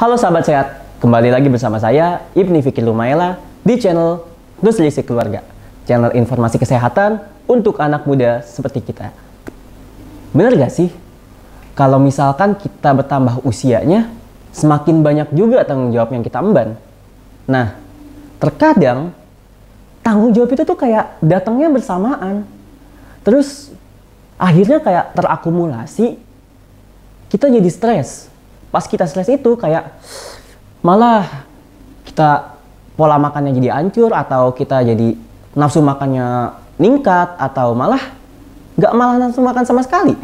Halo sahabat sehat, kembali lagi bersama saya Ibni Fikir Lumayla di channel Nutrisi Keluarga, channel informasi kesehatan untuk anak muda seperti kita. Bener gak sih? Kalau misalkan kita bertambah usianya, semakin banyak juga tanggung jawab yang kita emban. Nah, terkadang tanggung jawab itu tuh kayak datangnya bersamaan. Terus akhirnya kayak terakumulasi, kita jadi stres pas kita stres itu kayak malah kita pola makannya jadi hancur atau kita jadi nafsu makannya ningkat atau malah nggak malah nafsu makan sama sekali.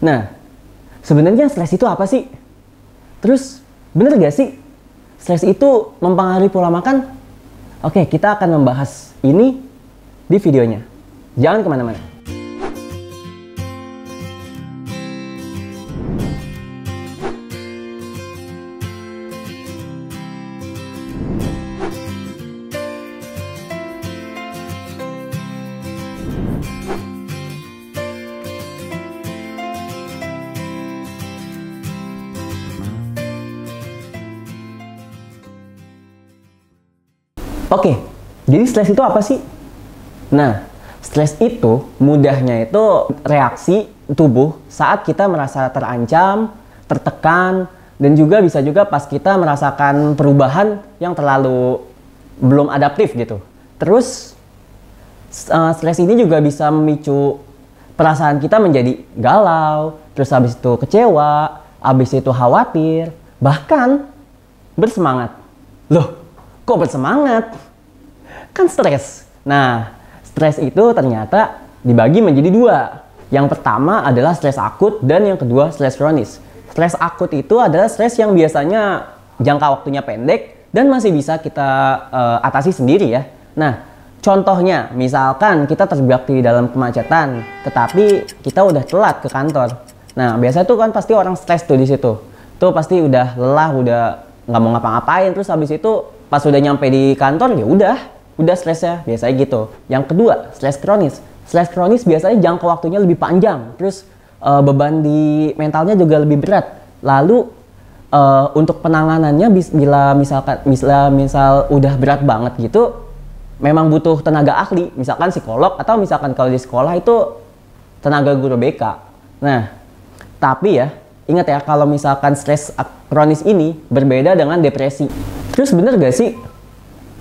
Nah, sebenarnya stres itu apa sih? Terus bener gak sih stres itu mempengaruhi pola makan? Oke, kita akan membahas ini di videonya. Jangan kemana-mana. Oke, okay, jadi stres itu apa sih? Nah, stres itu mudahnya itu reaksi tubuh saat kita merasa terancam, tertekan, dan juga bisa juga pas kita merasakan perubahan yang terlalu belum adaptif gitu. Terus uh, eh, stres ini juga bisa memicu perasaan kita menjadi galau, terus habis itu kecewa, habis itu khawatir, bahkan bersemangat. Loh, kok bersemangat? Kan stres. Nah, stres itu ternyata dibagi menjadi dua. Yang pertama adalah stres akut dan yang kedua stres kronis. Stres akut itu adalah stres yang biasanya jangka waktunya pendek dan masih bisa kita uh, atasi sendiri ya. Nah, contohnya misalkan kita terjebak di dalam kemacetan, tetapi kita udah telat ke kantor. Nah, biasanya tuh kan pasti orang stres tuh di situ. Tuh pasti udah lelah, udah nggak mau ngapa-ngapain terus habis itu pas udah nyampe di kantor ya udah udah stresnya biasanya gitu yang kedua stres kronis stres kronis biasanya jangka waktunya lebih panjang terus uh, beban di mentalnya juga lebih berat lalu uh, untuk penanganannya bila misalkan misal misal udah berat banget gitu memang butuh tenaga ahli misalkan psikolog atau misalkan kalau di sekolah itu tenaga guru BK nah tapi ya ingat ya kalau misalkan stres kronis ini berbeda dengan depresi. Terus bener gak sih?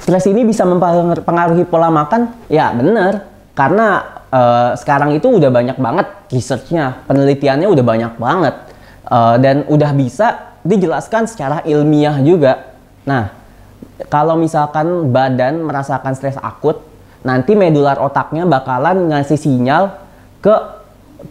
Stres ini bisa mempengaruhi pola makan? Ya bener, karena uh, sekarang itu udah banyak banget researchnya, penelitiannya udah banyak banget. Uh, dan udah bisa dijelaskan secara ilmiah juga. Nah, kalau misalkan badan merasakan stres akut, nanti medular otaknya bakalan ngasih sinyal ke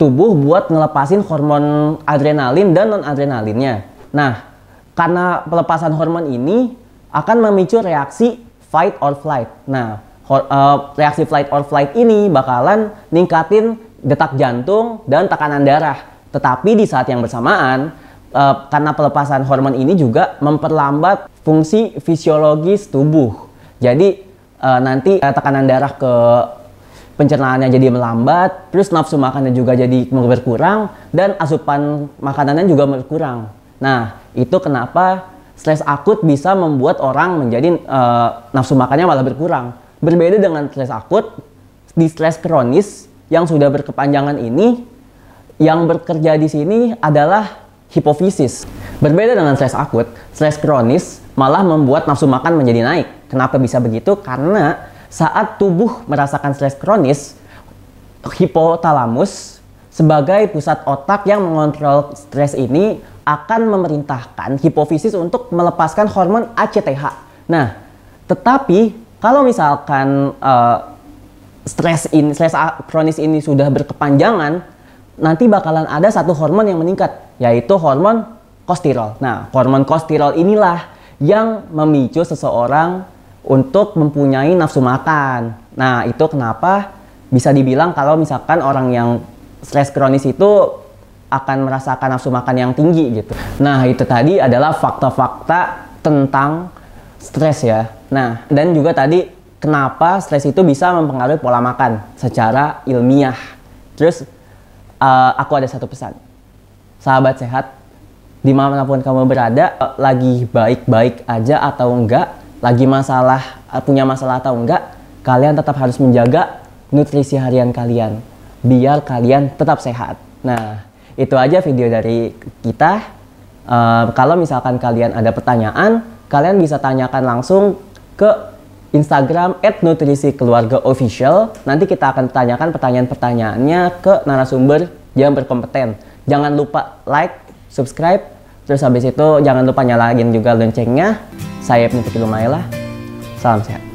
tubuh buat ngelepasin hormon adrenalin dan non adrenalinnya. Nah, karena pelepasan hormon ini akan memicu reaksi fight or flight. Nah, eh, reaksi fight or flight ini bakalan ningkatin detak jantung dan tekanan darah. Tetapi di saat yang bersamaan, eh, karena pelepasan hormon ini juga memperlambat fungsi fisiologis tubuh. Jadi eh, nanti tekanan darah ke pencernaannya jadi melambat, terus nafsu makannya juga jadi berkurang dan asupan makanannya juga berkurang. Nah, itu kenapa stres akut bisa membuat orang menjadi uh, nafsu makannya malah berkurang. Berbeda dengan stres akut, di stres kronis yang sudah berkepanjangan ini, yang bekerja di sini adalah hipofisis. Berbeda dengan stres akut, stres kronis malah membuat nafsu makan menjadi naik. Kenapa bisa begitu? Karena saat tubuh merasakan stres kronis, hipotalamus sebagai pusat otak yang mengontrol stres ini akan memerintahkan hipofisis untuk melepaskan hormon ACTH. Nah, tetapi kalau misalkan uh, stres ini stres kronis ini sudah berkepanjangan, nanti bakalan ada satu hormon yang meningkat, yaitu hormon kosterol. Nah, hormon kosterol inilah yang memicu seseorang untuk mempunyai nafsu makan. Nah, itu kenapa bisa dibilang kalau misalkan orang yang stres kronis itu akan merasakan nafsu makan yang tinggi gitu. Nah, itu tadi adalah fakta-fakta tentang stres ya. Nah, dan juga tadi kenapa stres itu bisa mempengaruhi pola makan secara ilmiah. Terus uh, aku ada satu pesan. Sahabat sehat, dimanapun kamu berada, eh, lagi baik-baik aja atau enggak, lagi masalah, punya masalah atau enggak, kalian tetap harus menjaga nutrisi harian kalian biar kalian tetap sehat. Nah, itu aja video dari kita. Uh, kalau misalkan kalian ada pertanyaan, kalian bisa tanyakan langsung ke Instagram @nutrisi_keluarga_official. Nanti kita akan tanyakan pertanyaan-pertanyaannya ke narasumber yang berkompeten. Jangan lupa like, subscribe, terus habis itu jangan lupa nyalain juga loncengnya. Saya Pnipiki Lumaila. Salam sehat.